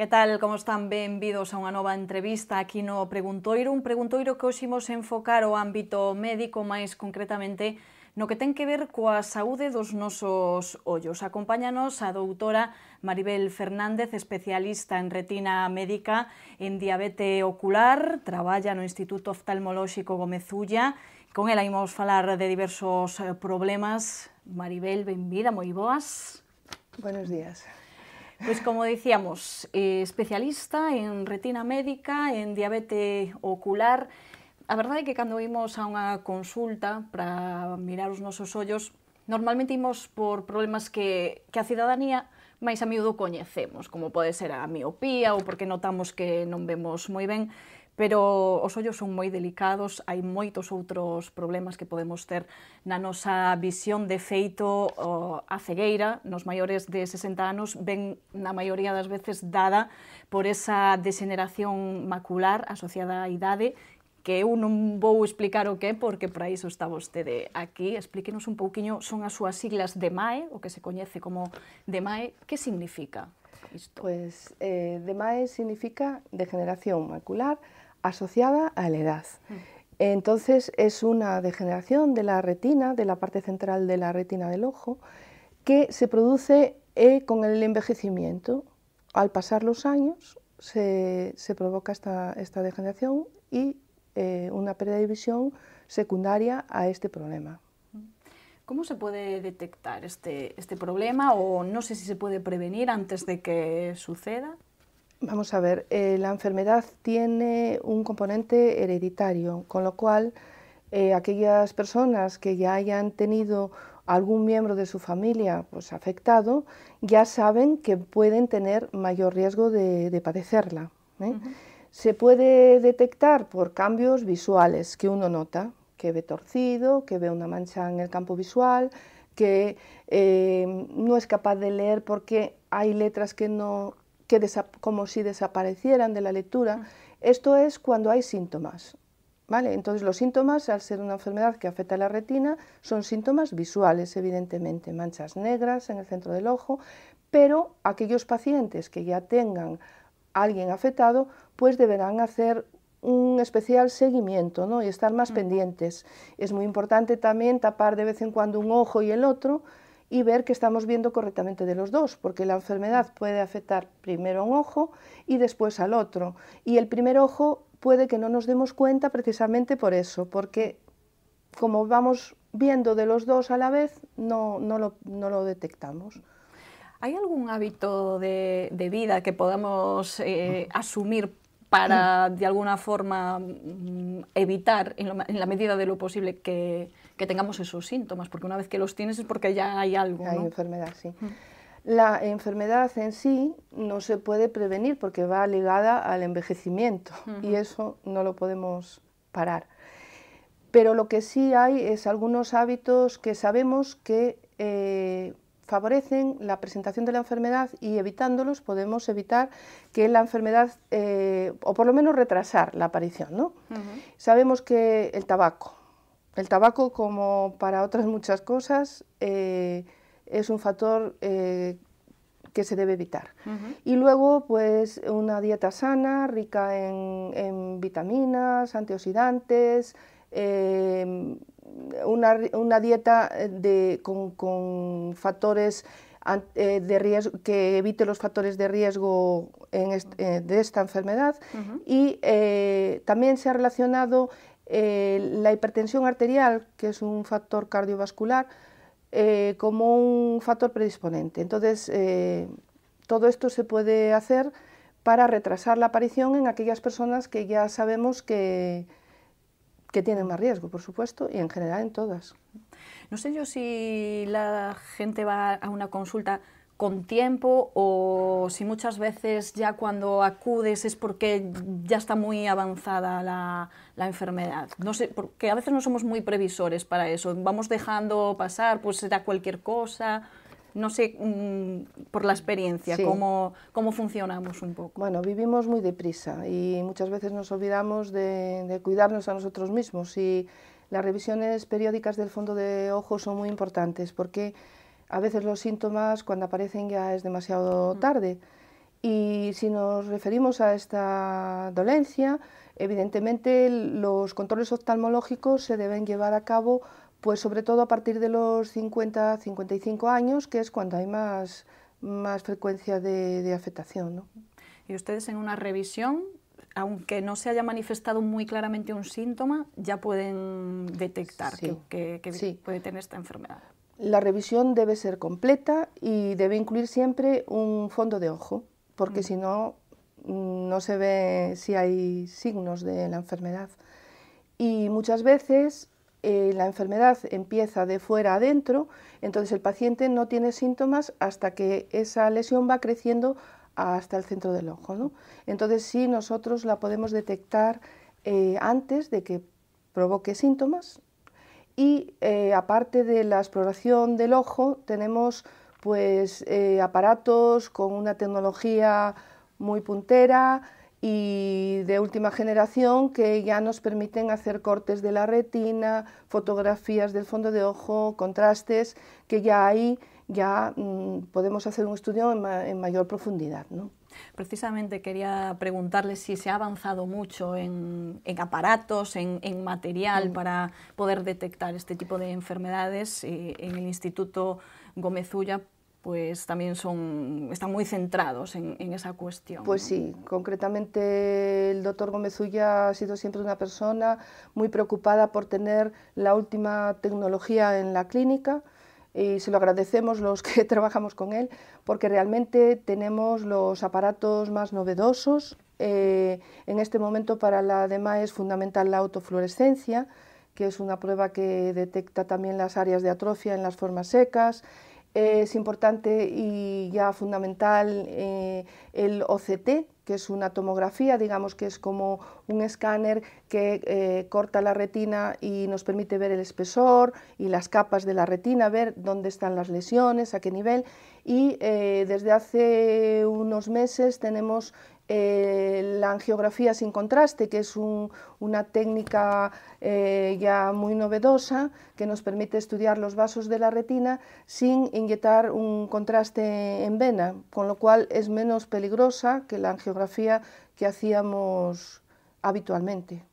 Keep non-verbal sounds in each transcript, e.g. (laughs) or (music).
Que tal, como están? Benvidos a unha nova entrevista aquí no Preguntoiro, un Preguntoiro que hoximos enfocar o ámbito médico, máis concretamente no que ten que ver coa saúde dos nosos ollos. Acompáñanos a doutora Maribel Fernández, especialista en retina médica en diabete ocular, traballa no Instituto Oftalmolóxico Gómez Ulla, con ela imos falar de diversos problemas. Maribel, benvida, moi boas. Buenos días. Pois como dicíamos, eh, especialista en retina médica, en diabetes ocular. A verdade é que cando imos a unha consulta para mirar os nosos ollos, normalmente imos por problemas que, que a cidadanía máis a miúdo coñecemos, como pode ser a miopía ou porque notamos que non vemos moi ben pero os ollos son moi delicados, hai moitos outros problemas que podemos ter na nosa visión de feito a cegueira, nos maiores de 60 anos, ven na maioría das veces dada por esa degeneración macular asociada á idade que eu non vou explicar o que porque para iso está vostede aquí. Explíquenos un pouquiño, son as súas siglas de MAE, o que se coñece como de MAE, que significa isto? Pois pues, eh, de MAE significa degeneración macular asociada a la edad. Mm. Entonces es una degeneración de la retina, de la parte central de la retina del ojo, que se produce eh, con el envejecimiento. Al pasar los años se, provoca esta, degeneración y eh, una pérdida de visión secundaria a este problema. Mm. ¿Cómo se puede detectar este, este problema o no sé si se puede prevenir antes de que suceda? Vamos a ver, eh, la enfermedad tiene un componente hereditario, con lo cual eh, aquellas personas que ya hayan tenido algún miembro de su familia pues, afectado, ya saben que pueden tener mayor riesgo de, padecerla. ¿eh? Se puede detectar por cambios visuales que uno nota, que ve torcido, que ve una mancha en el campo visual, que no es capaz de leer porque hay letras que no como si desaparecieran de la lectura. Mm. Esto es cuando hay síntomas. ¿Vale? Entonces los síntomas, al ser una enfermedad que afecta a la retina, son síntomas visuales, evidentemente, manchas negras en el centro del ojo, pero aquellos pacientes que ya tengan alguien afectado, pues deberán hacer un especial seguimiento ¿no? y estar más mm. pendientes. Es muy importante también tapar de vez en cuando un ojo y el otro, y ver que estamos viendo correctamente de los dos, porque la enfermedad puede afectar primero a un ojo y después al otro. Y el primer ojo puede que no nos demos cuenta precisamente por eso, porque como vamos viendo de los dos a la vez, no, no, lo, no lo detectamos. ¿Hay algún hábito de, vida que podamos eh, mm. asumir para mm. de alguna forma mm, evitar en, la medida de lo posible que, tengamos esos síntomas, porque una vez que los tienes es porque ya hay algo. Hay enfermedad, sí. Mm. La enfermedad en sí no se puede prevenir porque va ligada al envejecimiento y eso no lo podemos parar. Pero lo que sí hay es algunos hábitos que sabemos que eh, favorecen la presentación de la enfermedad y evitándolos podemos evitar que la enfermedad, eh, o por lo menos retrasar la aparición. Sabemos que el tabaco, el tabaco como para otras muchas cosas, eh, es un factor eh, que se debe evitar. Y luego, pues una dieta sana, rica en vitaminas, antioxidantes, Em, una, dieta eh, con, factores eh, de riesgo, que evite los factores de riesgo eh, de esta enfermedad y también se ha relacionado la hipertensión arterial, que es un factor cardiovascular, como un factor predisponente. Entonces, todo esto se puede hacer para retrasar la aparición en aquellas personas que ya sabemos que, que tienen más riesgo, por supuesto, y en general en todas. No sé yo si la gente va a una consulta con tiempo o si muchas veces ya cuando acudes es porque ya está muy avanzada la, enfermedad. No sé, porque a veces no somos muy previsores para eso. Vamos dejando pasar, pues será cualquier cosa no sé, mm, por la experiencia, cómo, funcionamos un poco. Bueno, vivimos muy deprisa y muchas veces nos olvidamos de, de, cuidarnos a nosotros mismos y las revisiones periódicas del fondo de ojos son muy importantes porque a veces los síntomas cuando aparecen ya es demasiado tarde. Y si nos referimos a esta dolencia, evidentemente los controles oftalmológicos se deben llevar a cabo pues sobre todo a partir de los 50, 55 años, que es cuando hay más, frecuencia de, afectación. Y ustedes en una revisión, aunque no se haya manifestado muy claramente un síntoma, ya pueden detectar que, que, puede tener esta enfermedad. La revisión debe ser completa y debe incluir siempre un fondo de ojo, porque mm. si no, mm, no se ve si hay signos de la enfermedad. Y muchas veces eh, la enfermedad empieza de fuera adentro, entonces el paciente no tiene síntomas hasta que esa lesión va creciendo hasta el centro del ojo. Entonces sí nosotros la podemos detectar eh, antes de que provoque síntomas y eh, aparte de la exploración del ojo tenemos pues aparatos con una tecnología muy puntera, y de última generación que ya nos permiten hacer cortes de la retina, fotografías del fondo de ojo, contrastes, que ya ahí ya mm, podemos hacer un estudio en, mayor profundidad. Precisamente quería preguntarle si se ha avanzado mucho en, aparatos, en, material mm. para poder detectar este tipo de enfermedades. Eh, en el Instituto Gómez Ulla pues también son, están muy centrados en, esa cuestión. Pues sí, concretamente el doctor Gómez Ulla ha sido siempre una persona muy preocupada por tener la última tecnología en la clínica y se lo agradecemos los que (laughs) trabajamos con él porque realmente tenemos los aparatos más novedosos. Eh, en este momento para la DEMA es fundamental la autofluorescencia, que es una prueba que detecta también las áreas de atrofia en las formas secas es importante y ya fundamental eh, el OCT, que es una tomografía, digamos que es como un escáner que eh, corta la retina y nos permite ver el espesor y las capas de la retina, ver dónde están las lesiones, a qué nivel. Y eh, desde hace unos meses tenemos eh, la angiografía sin contraste, que es una técnica eh, ya muy novedosa que nos permite estudiar los vasos de la retina sin inyectar un contraste en vena, con lo cual es menos peligrosa que la angiografía que hacíamos habitualmente.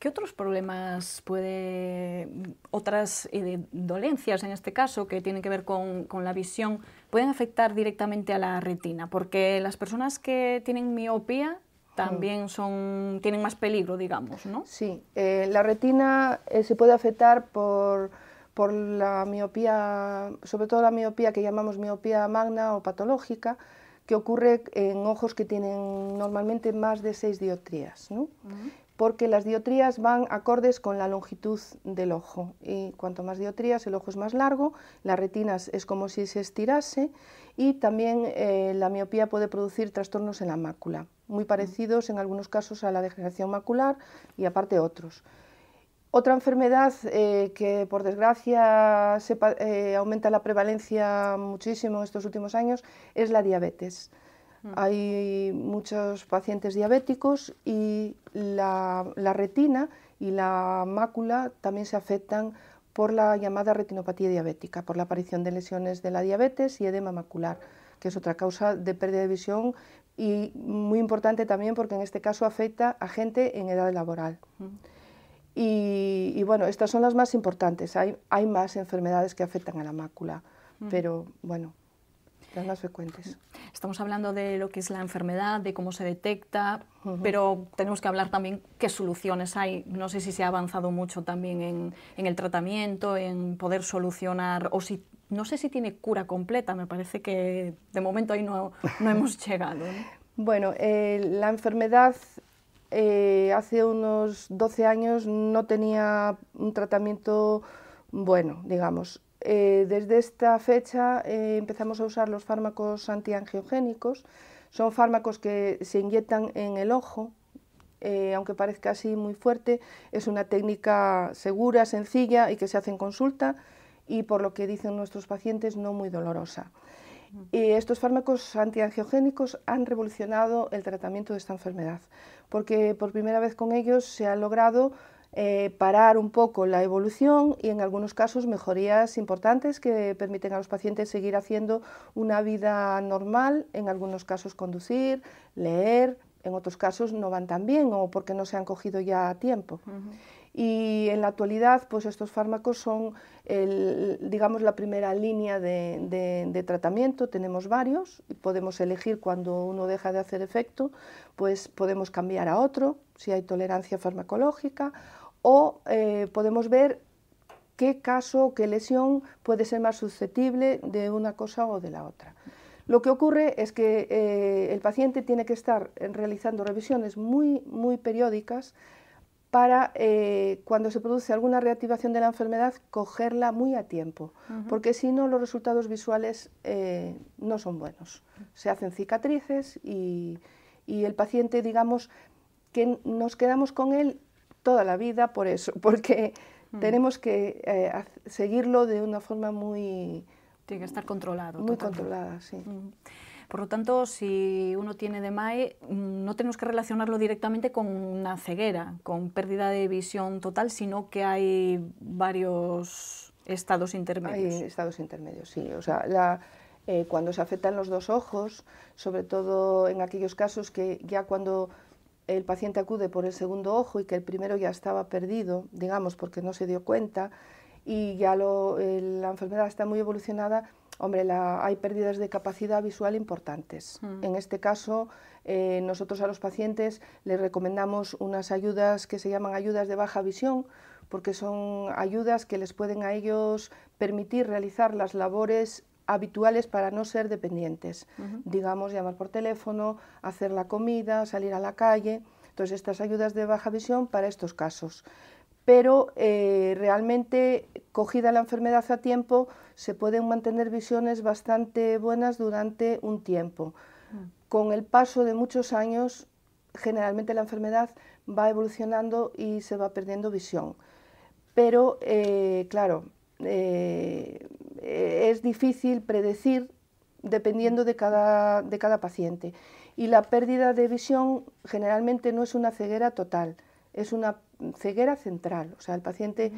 ¿Qué otros problemas puede, otras eh, dolencias en este caso que tienen que ver con, la visión, pueden afectar directamente a la retina? Porque las personas que tienen miopía también son, tienen más peligro, digamos, ¿no? Sí, eh, la retina eh, se puede afectar por, la miopía, sobre todo la miopía que llamamos miopía magna o patológica, que ocurre en ojos que tienen normalmente más de seis dioptrías. ¿no? porque las diotrías van acordes con la longitud del ojo y cuanto más diotrías el ojo es más largo, la retina es como si se estirase y también eh, la miopía puede producir trastornos en la mácula, muy parecidos en algunos casos a la degeneración macular y aparte otros. Otra enfermedad eh, que por desgracia eh, aumenta la prevalencia muchísimo en estos últimos años es la diabetes. Mm. Hay muchos pacientes diabéticos y la, retina y la mácula también se afectan por la llamada retinopatía diabética, por la aparición de lesiones de la diabetes y edema macular, que es otra causa de pérdida de visión y muy importante también porque en este caso afecta a gente en edad laboral. Mm. Y, bueno, estas son las más importantes. hay más enfermedades que afectan a la mácula, mm. pero bueno las frecuentes. Estamos hablando de lo que es la enfermedad, de cómo se detecta, pero tenemos que hablar también qué soluciones hay. No sé si se ha avanzado mucho también en, el tratamiento, en poder solucionar, o si no sé si tiene cura completa, me parece que de momento ahí no, no (laughs) hemos llegado. Bueno, eh, la enfermedad eh, hace unos 12 años no tenía un tratamiento bueno, digamos. Eh, desde esta fecha eh, empezamos a usar los fármacos antiangiogénicos. Son fármacos que se inyectan en el ojo, eh, aunque parezca así muy fuerte, es una técnica segura, sencilla y que se hace en consulta y por lo que dicen nuestros pacientes no muy dolorosa. Y estos fármacos antiangiogénicos han revolucionado el tratamiento de esta enfermedad, porque por primera vez con ellos se ha logrado eh, parar un poco la evolución y en algunos casos mejorías importantes que permiten a los pacientes seguir haciendo una vida normal, en algunos casos conducir, leer, en otros casos no van tan bien o porque no se han cogido ya a tiempo. Y en la actualidad, pues estos fármacos son, digamos, la primera línea de, tratamiento. Tenemos varios y podemos elegir cuando uno deja de hacer efecto, pues podemos cambiar a otro si hay tolerancia farmacológica o eh, podemos ver qué caso, qué lesión puede ser más susceptible de una cosa o de la otra. Lo que ocurre es que eh, el paciente tiene que estar realizando revisiones muy, muy periódicas para eh, cuando se produce alguna reactivación de la enfermedad cogerla muy a tiempo, porque si no los resultados visuales no son buenos. Se hacen cicatrices y, y, el paciente, digamos, que nos quedamos con él toda la vida por eso, (laughs) porque mm. tenemos que eh, seguirlo de una forma muy... Tiene que estar controlado. Muy controlada, sí. Mm. Por lo tanto, si uno tiene DMAE, mm, no tenemos que relacionarlo directamente con una ceguera, con pérdida de visión total, sino que hay varios estados intermedios. Hay estados intermedios, sí. O sea, la, eh, cuando se afectan los dos ojos, sobre todo en aquellos casos que ya cuando el paciente acude por el segundo ojo y que el primero ya estaba perdido, digamos, porque no se dio cuenta, y ya la enfermedad está muy evolucionada, hombre, hay pérdidas de capacidad visual importantes. Mm. En este caso, eh, nosotros a los pacientes les recomendamos unas ayudas que se llaman ayudas de baja visión, porque son ayudas que les pueden a ellos permitir realizar las labores habituales para no ser dependientes. Digamos, llamar por teléfono, hacer la comida, salir a la calle. Entonces, estas ayudas de baja visión para estos casos. Pero eh, realmente, cogida la enfermedad a tiempo, se pueden mantener visiones bastante buenas durante un tiempo. Con el paso de muchos años, generalmente la enfermedad va evolucionando y se va perdiendo visión. Pero, eh, claro, eh, eh, es difícil predecir dependiendo de cada, de cada paciente. Y la pérdida de visión generalmente no es una ceguera total, es una ceguera central. O sea, el paciente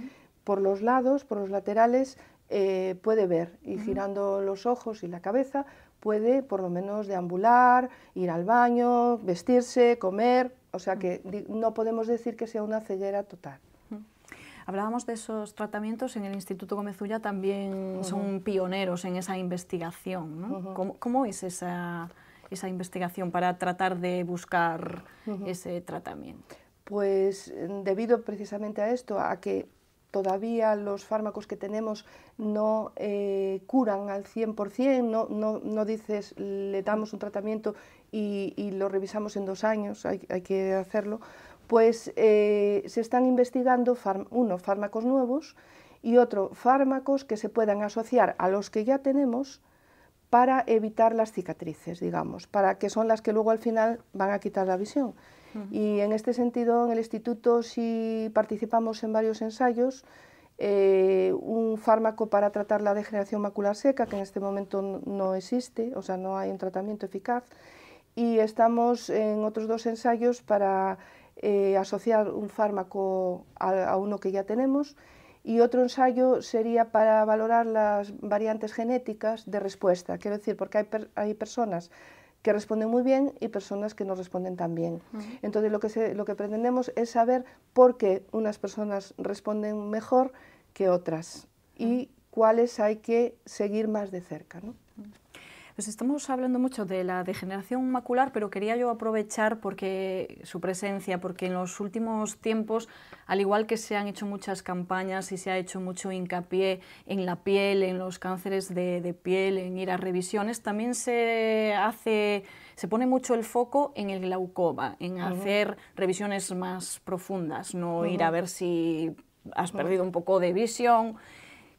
por los lados, por los laterales, eh, puede ver y girando los ojos y la cabeza puede por lo menos deambular, ir al baño, vestirse, comer. O sea que no podemos decir que sea una ceguera total. Hablábamos de esos tratamientos en el Instituto Ulla también son pioneros en esa investigación. ¿no? ¿Cómo, es esa, investigación para tratar de buscar ese tratamiento? Pues debido precisamente a esto, a que todavía los fármacos que tenemos no eh, curan al 100%, no, no, no, dices le damos un tratamiento y, lo revisamos en dos años, hay que hacerlo pues eh, se están investigando, uno, fármacos nuevos y otro, fármacos que se puedan asociar a los que ya tenemos para evitar las cicatrices, digamos, para que son las que luego al final van a quitar la visión. Y en este sentido, en el instituto sí participamos en varios ensayos, eh, un fármaco para tratar la degeneración macular seca, que en este momento no existe, o sea, no hay un tratamiento eficaz, y estamos en otros dos ensayos para eh, asociar un fármaco a, uno que ya tenemos y otro ensayo sería para valorar las variantes genéticas de respuesta. Quiero decir, porque hay, personas que responden muy bien y personas que no responden tan bien. Entonces lo que, lo que pretendemos es saber por qué unas personas responden mejor que otras y cuáles hay que seguir más de cerca. Pues estamos hablando mucho de la degeneración macular, pero quería yo aprovechar porque su presencia, porque en los últimos tiempos, al igual que se han hecho muchas campañas y se ha hecho mucho hincapié en la piel, en los cánceres de, piel, en ir a revisiones, también se hace, se pone mucho el foco en el glaucoma, en hacer revisiones más profundas, no ir a ver si has perdido un poco de visión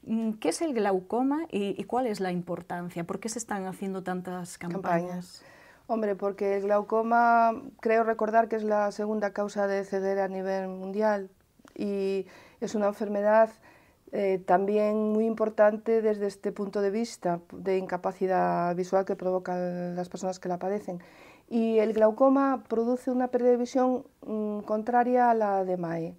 Mm, ¿Qué es el glaucoma y, cuál es la importancia? ¿Por qué se están haciendo tantas campañas? Hombre, porque el glaucoma creo recordar que es la segunda causa de ceguera a nivel mundial y es una enfermedad eh, también muy importante desde este punto de vista de incapacidad visual que provocan las personas que la padecen. Y el glaucoma produce una pérdida de visión mm, contraria a la de MAE.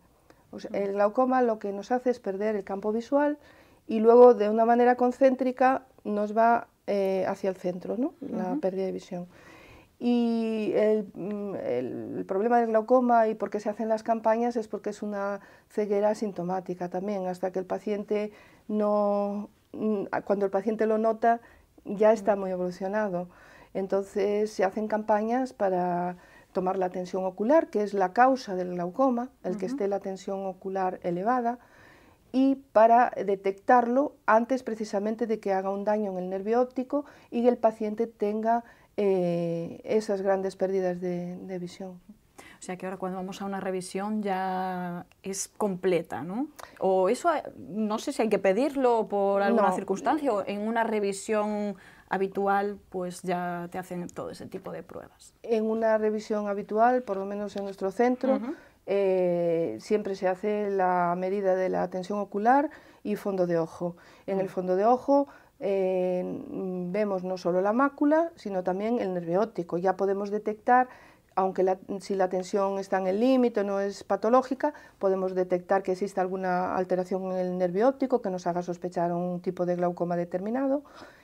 Mm. el glaucoma lo que nos hace es perder el campo visual y luego de una manera concéntrica nos va eh, hacia el centro, ¿no? la pérdida de visión. Y el, problema del glaucoma y por qué se hacen las campañas es porque es una ceguera sintomática también, hasta que el paciente no, mm, cuando el paciente lo nota, ya está muy evolucionado. Entonces se hacen campañas para tomar la tensión ocular, que es la causa del glaucoma, el que esté la tensión ocular elevada, y para detectarlo antes precisamente de que haga un daño en el nervio óptico y que el paciente tenga eh, esas grandes pérdidas de, visión. O sea que ahora cuando vamos a una revisión ya es completa, ¿no? O eso, eh, no sé si hay que pedirlo por alguna circunstancia, o en una revisión habitual pues ya te hacen todo ese tipo de pruebas. En una revisión habitual, por lo menos en nuestro centro, eh, siempre se hace la medida de la tensión ocular y fondo de ojo. En el mm. fondo de ojo eh, mm, vemos no solo la mácula, sino también el nervio óptico. Ya podemos detectar, aunque si la tensión está en el límite, no es patológica, podemos detectar que existe alguna alteración en el nervio óptico que nos haga sospechar un tipo de glaucoma determinado.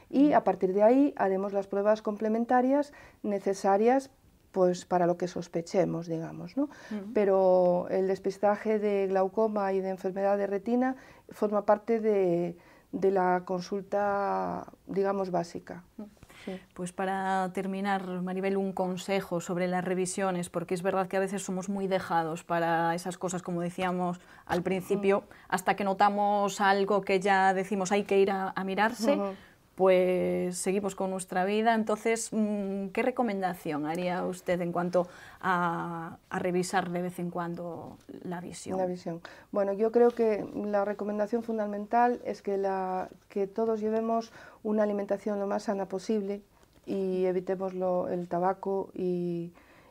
Y mm. a partir de ahí haremos las pruebas complementarias necesarias pues para lo que sospechemos, digamos. ¿no? Pero el despistaje de glaucoma y de enfermedad de retina forma parte de, la consulta, digamos, básica. Pues para terminar, Maribel, un consejo sobre las revisiones, porque es verdad que a veces somos muy dejados para esas cosas, como decíamos al principio, hasta que notamos algo que ya decimos hay que ir a, mirarse pues seguimos con nuestra vida. Entonces, mm, ¿qué recomendación haría usted en cuanto a, revisar de vez en cuando la visión? La visión. Bueno, yo creo que la recomendación fundamental es que, la, que todos llevemos una alimentación lo más sana posible y evitemos el tabaco y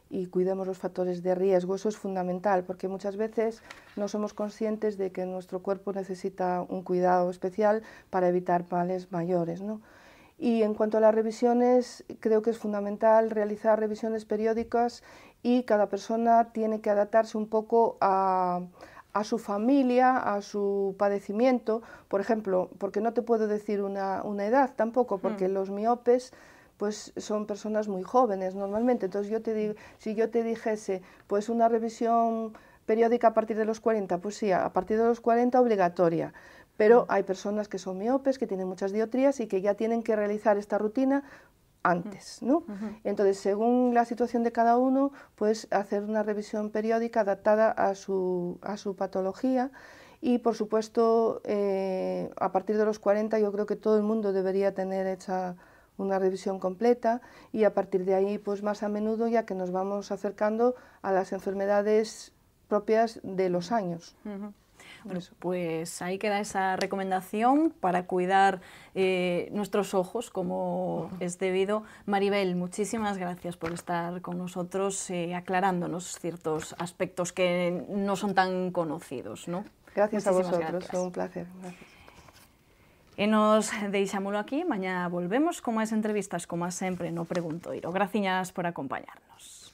y cuidemos los factores de riesgo. Eso es fundamental porque muchas veces no somos conscientes de que nuestro cuerpo necesita un cuidado especial para evitar males mayores. Y en cuanto a las revisiones, creo que es fundamental realizar revisiones periódicas y cada persona tiene que adaptarse un poco a, su familia, a su padecimiento, por ejemplo, porque no te puedo decir una, edad tampoco, porque hmm. los miopes pues son personas muy jóvenes normalmente. Entonces, yo te si yo te dijese, pues una revisión periódica a partir de los 40, pues sí, a partir de los 40 obligatoria. Pero mm. hay personas que son miopes, que tienen muchas diotrías y que ya tienen que realizar esta rutina antes, mm. ¿no? Entonces, según la situación de cada uno, pues hacer una revisión periódica adaptada a su, a su patología y, por supuesto, eh, a partir de los 40 yo creo que todo el mundo debería tener hecha una revisión completa y a partir de ahí pues más a menudo ya que nos vamos acercando a las enfermedades propias de los años. pues ahí queda esa recomendación para cuidar eh, nuestros ojos como es debido. Maribel, muchísimas gracias por estar con nosotros eh, aclarándonos ciertos aspectos que no son tan conocidos. ¿no? Gracias a vosotros, un placer. Gracias. E nos deixámolo aquí, mañá volvemos con máis entrevistas, como sempre, no Iro. Graciñas por acompañarnos.